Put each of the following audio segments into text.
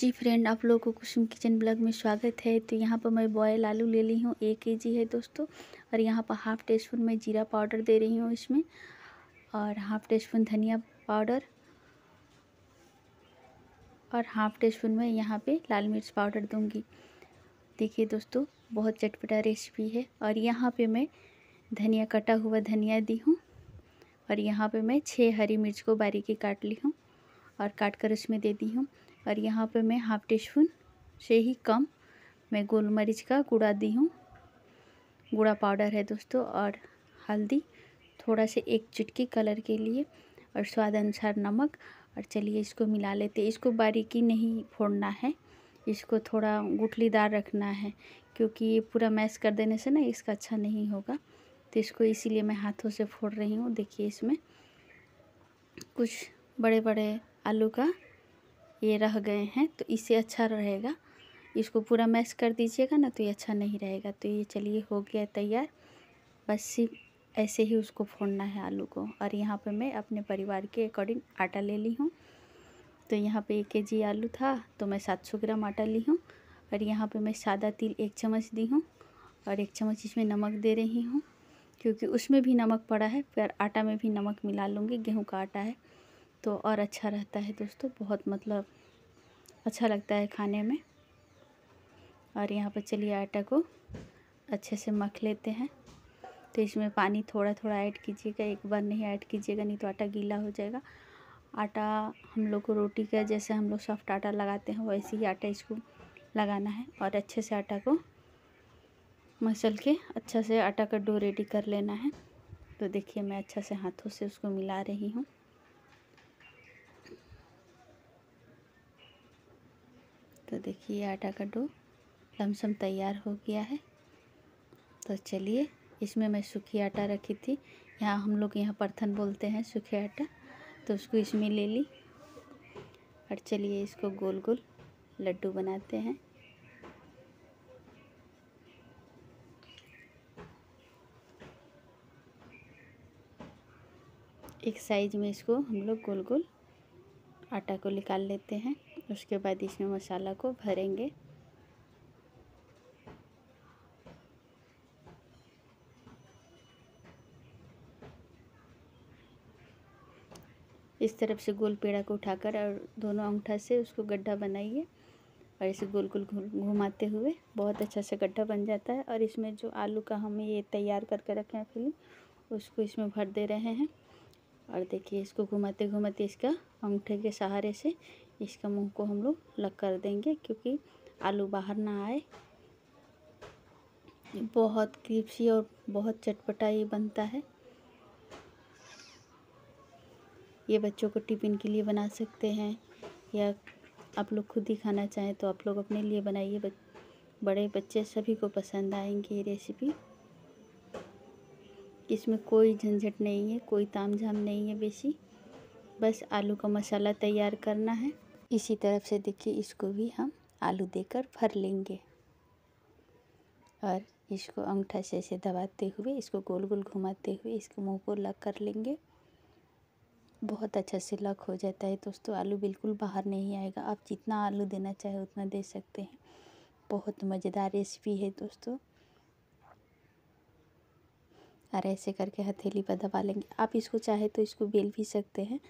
जी friend आप लोगों को कुसुम किचन ब्लॉग में स्वागत है तो यहाँ पर मैं बॉयल आलू ले ली हूँ एक के जी है दोस्तों और यहाँ पर हाफ़ टी स्पून मैं जीरा पाउडर दे रही हूँ इसमें और हाफ़ टी स्पून धनिया पाउडर और हाफ़ टी स्पून मैं यहाँ पे लाल मिर्च पाउडर दूँगी देखिए दोस्तों बहुत चटपटा रेसिपी है और यहाँ पर मैं धनिया कटा हुआ धनिया दी हूँ और यहाँ पर मैं छः हरी मिर्च को बारीकी काट ली हूँ और काट कर उसमें दे दी हूँ और यहाँ पे मैं हाफ़ टी स्पून से ही कम मैं गोल मरीच का गुड़ा दी हूँ गुड़ा पाउडर है दोस्तों और हल्दी थोड़ा से एक चुटकी कलर के लिए और स्वाद अनुसार नमक और चलिए इसको मिला लेते इसको बारीकी नहीं फोड़ना है इसको थोड़ा गुठलीदार रखना है क्योंकि ये पूरा मैश कर देने से ना इसका अच्छा नहीं होगा तो इसको इसीलिए मैं हाथों से फोड़ रही हूँ देखिए इसमें कुछ बड़े बड़े आलू का ये रह गए हैं तो इसे अच्छा रहेगा इसको पूरा मैश कर दीजिएगा ना तो ये अच्छा नहीं रहेगा तो ये चलिए हो गया तैयार बस सिर्फ ऐसे ही उसको फोड़ना है आलू को और यहाँ पे मैं अपने परिवार के अकॉर्डिंग आटा ले ली हूँ तो यहाँ पे एक के जी आलू था तो मैं सात सौ ग्राम आटा ली हूँ और यहाँ पे मैं सादा तिल एक चम्मच दी हूँ और एक चम्मच इसमें नमक दे रही हूँ क्योंकि उसमें भी नमक पड़ा है फिर आटा में भी नमक मिला लूँगी गेहूँ का आटा है तो और अच्छा रहता है दोस्तों बहुत मतलब अच्छा लगता है खाने में और यहाँ पर चलिए आटा को अच्छे से मख लेते हैं तो इसमें पानी थोड़ा थोड़ा ऐड कीजिएगा एक बार नहीं ऐड कीजिएगा नहीं तो आटा गीला हो जाएगा आटा हम लोग को रोटी का जैसे हम लोग सॉफ्ट आटा लगाते हैं वैसे ही आटा इसको लगाना है और अच्छे से आटा को मसल के अच्छा से आटा का डो रेडी कर लेना है तो देखिए मैं अच्छा से हाथों से उसको मिला रही हूँ तो देखिए आटा का डो लमसम तैयार हो गया है तो चलिए इसमें मैं सूखी आटा रखी थी यहाँ हम लोग यहाँ परथन बोलते हैं सूखे आटा तो उसको इसमें ले ली और चलिए इसको गोल गोल लड्डू बनाते हैं एक साइज में इसको हम लोग गोल गोल आटा को निकाल लेते हैं उसके बाद इसमें मसाला को भरेंगे इस तरफ से गोल पेड़ा को उठाकर और दोनों अंगूठा से उसको गड्ढा बनाइए और इसे गोल गोल घुमाते हुए बहुत अच्छा से गड्ढा बन जाता है और इसमें जो आलू का हम ये तैयार करके रखे हैं फिलिंग उसको इसमें भर दे रहे हैं और देखिए इसको घुमाते घुमाते इसका अंगूठे के सहारे से इसका मुंह को हम लोग लग कर देंगे क्योंकि आलू बाहर ना आए बहुत क्रिप्सी और बहुत चटपटा ये बनता है ये बच्चों को टिफ़िन के लिए बना सकते हैं या आप लोग खुद ही खाना चाहें तो आप लोग अपने लिए बनाइए बड़े बच्चे सभी को पसंद आएंगे ये रेसिपी इसमें कोई झंझट नहीं है कोई ताम झाम नहीं है बेसी बस आलू का मसाला तैयार करना है इसी तरफ से देखिए इसको भी हम आलू देकर भर लेंगे और इसको अंगठा से ऐसे दबाते हुए इसको गोल गोल घुमाते हुए इसको मुंह को लक कर लेंगे बहुत अच्छा से लक हो जाता है दोस्तों आलू बिल्कुल बाहर नहीं आएगा आप जितना आलू देना चाहे उतना दे सकते हैं बहुत मज़ेदार रेसिपी है दोस्तों और ऐसे करके हथेली पर दबा लेंगे आप इसको चाहे तो इसको बेल भी सकते हैं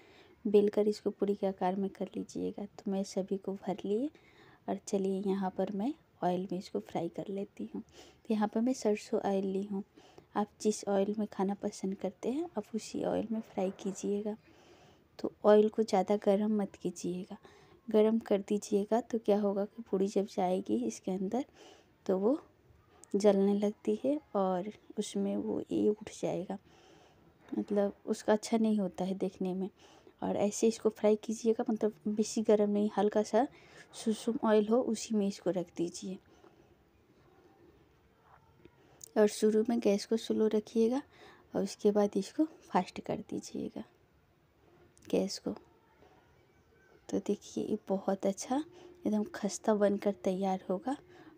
बेलकर इसको पूरी के आकार में कर लीजिएगा तो मैं सभी को भर लिए और चलिए यहाँ पर मैं ऑयल में इसको फ्राई कर लेती हूँ तो यहाँ पर मैं सरसों ऑयल ली हूँ आप जिस ऑयल में खाना पसंद करते हैं आप उसी ऑयल में फ्राई कीजिएगा तो ऑयल को ज़्यादा गर्म मत कीजिएगा गर्म कर दीजिएगा तो क्या होगा कि पूड़ी जब जाएगी इसके अंदर तो वो जलने लगती है और उसमें वो ये उठ जाएगा मतलब उसका अच्छा नहीं होता है देखने में और ऐसे इसको फ्राई कीजिएगा मतलब बेसी गर्म नहीं हल्का सा सुसुम ऑयल हो उसी में इसको रख दीजिए और शुरू में गैस को स्लो रखिएगा और उसके बाद इसको फास्ट कर दीजिएगा गैस को तो देखिए ये बहुत अच्छा एकदम खस्ता बनकर तैयार होगा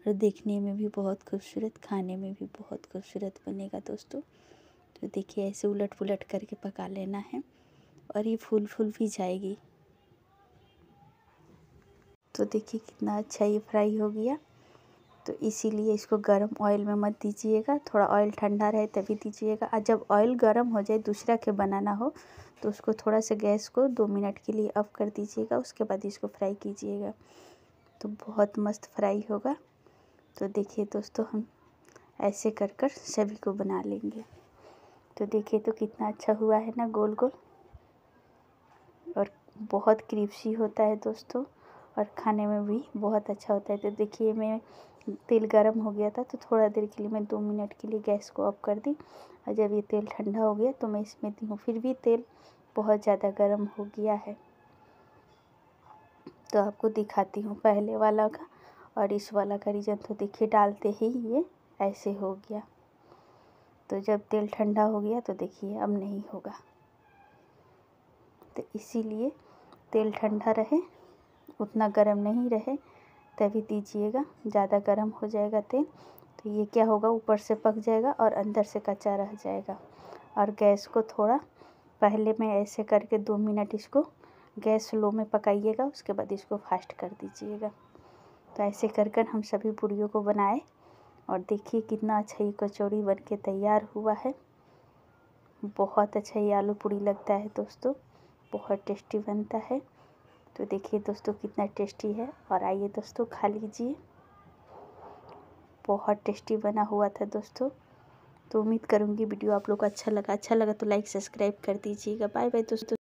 और देखने में भी बहुत खूबसूरत खाने में भी बहुत खूबसूरत बनेगा दोस्तों तो देखिए ऐसे उलट पुलट करके पका लेना है और ये फूल फूल भी जाएगी तो देखिए कितना अच्छा ये फ्राई हो गया तो इसीलिए इसको गर्म ऑयल में मत दीजिएगा थोड़ा ऑयल ठंडा रहे तभी दीजिएगा और जब ऑयल गर्म हो जाए दूसरा के बनाना हो तो उसको थोड़ा सा गैस को दो मिनट के लिए ऑफ़ कर दीजिएगा उसके बाद इसको फ्राई कीजिएगा तो बहुत मस्त फ्राई होगा तो देखिए दोस्तों हम ऐसे कर कर सभी को बना लेंगे तो देखिए तो कितना अच्छा हुआ है ना गोल गोल और बहुत क्रिप्सी होता है दोस्तों और खाने में भी बहुत अच्छा होता है तो देखिए मैं तेल गर्म हो गया था तो थोड़ा देर के लिए मैं दो मिनट के लिए गैस को ऑफ कर दी और जब ये तेल ठंडा हो गया तो मैं इसमें दी हूँ फिर भी तेल बहुत ज़्यादा गर्म हो गया है तो आपको दिखाती हूँ पहले वाला का और इस वाला का रीजन तो देखिए डालते ही ये ऐसे हो गया तो जब तेल ठंडा हो गया तो देखिए अब नहीं होगा तो इसीलिए तेल ठंडा रहे उतना गर्म नहीं रहे तभी दीजिएगा ज़्यादा गर्म हो जाएगा तेल तो ये क्या होगा ऊपर से पक जाएगा और अंदर से कच्चा रह जाएगा और गैस को थोड़ा पहले में ऐसे करके दो मिनट इसको गैस स्लो में पकाइएगा उसके बाद इसको फास्ट कर दीजिएगा तो ऐसे कर कर हम सभी पूड़ियों को बनाए और देखिए कितना अच्छा ये कचौड़ी बन के तैयार हुआ है बहुत अच्छा ये आलू पूड़ी लगता है दोस्तों बहुत टेस्टी बनता है तो देखिए दोस्तों कितना टेस्टी है और आइए दोस्तों खा लीजिए बहुत टेस्टी बना हुआ था दोस्तों तो उम्मीद करूँगी वीडियो आप लोग को अच्छा लगा अच्छा लगा तो लाइक सब्सक्राइब कर दीजिएगा बाय बाय दोस्तों